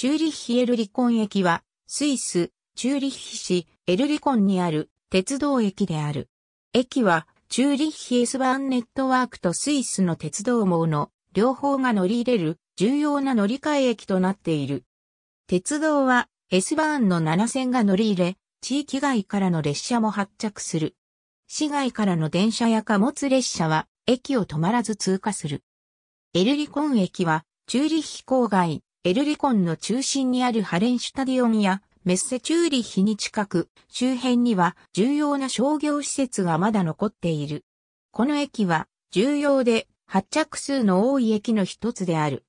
チューリッヒエルリコン駅は、スイス、チューリッヒ市、エルリコンにある鉄道駅である。駅は、チューリッヒ S バーンネットワークとスイスの鉄道網の両方が乗り入れる重要な乗り換え駅となっている。鉄道は S バーンの7線が乗り入れ、地域外からの列車も発着する。市外からの電車や貨物列車は駅を止まらず通過する。エルリコン駅はチューリッヒ郊外エルリコンの中心にあるハレンシュタディオンやメッセチューリヒに近く、周辺には重要な商業施設がまだ残っている。この駅は重要で発着数の多い駅の一つである。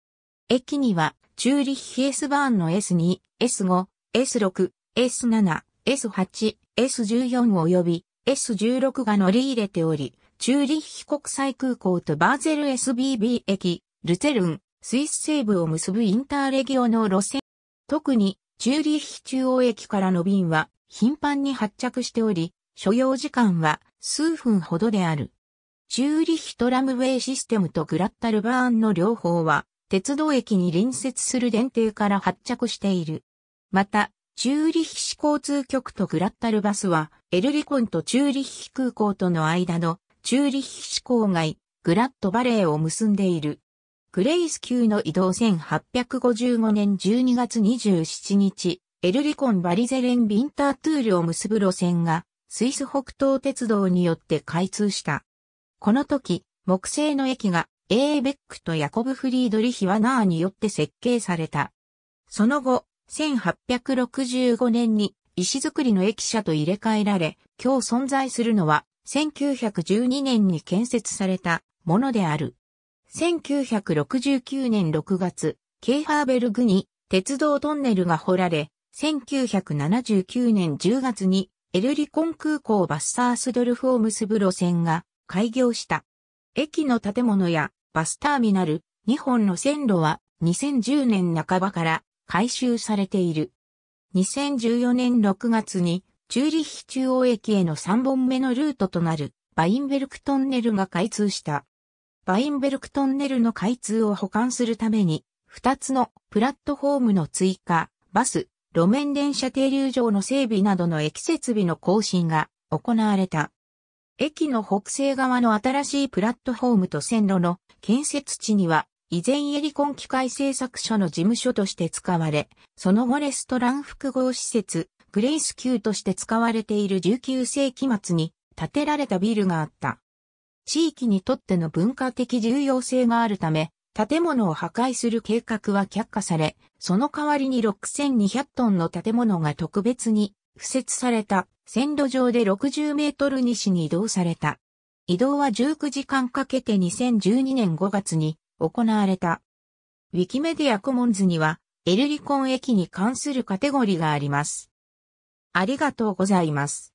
駅にはチューリヒエスバーンの S2、S5、S6、S7、S8、S14 及び S16 が乗り入れており、チューリッヒ国際空港とバーゼル SBB 駅、ルツェルン、スイス西部を結ぶインターレギオの路線。特に、チューリッヒ中央駅からの便は頻繁に発着しており、所要時間は数分ほどである。チューリッヒトラムウェイシステムとグラッタルバーンの両方は、鉄道駅に隣接する電停から発着している。また、チューリッヒ市交通局とグラッタルバスは、エルリコンとチューリッヒ空港との間のチューリッヒ市郊外、グラットバレーを結んでいる。グレイス級の移動1855年12月27日、エルリコン・バリゼレン・ビンタートゥールを結ぶ路線が、スイス北東鉄道によって開通した。この時、木製の駅が、エーベックとヤコブ・フリードリヒ・ワナーによって設計された。その後、1865年に石造りの駅舎と入れ替えられ、今日存在するのは1912年に建設されたものである。1969年6月、ケイハーベルグに鉄道トンネルが掘られ、1979年10月にエルリコン空港バッサースドルフを結ぶ路線が開業した。駅の建物やバスターミナル2本の線路は2010年半ばから改修されている。2014年6月にチューリッヒ中央駅への3本目のルートとなるバインベルクトンネルが開通した。バインベルクトンネルの開通を補完するために、2つのプラットフォームの追加、バス、路面電車停留場の整備などの駅設備の更新が行われた。駅の北西側の新しいプラットフォームと線路の建設地には、以前エリコン機械製作所の事務所として使われ、その後レストラン複合施設、グレイス級として使われている19世紀末に建てられたビルがあった。地域にとっての文化的重要性があるため、建物を破壊する計画は却下され、その代わりに6200トンの建物が特別に付設された線路上で60メートル西に移動された。移動は19時間かけて2012年5月に行われた。ウィキメディアコモンズにはエルリコン駅に関するカテゴリーがあります。ありがとうございます。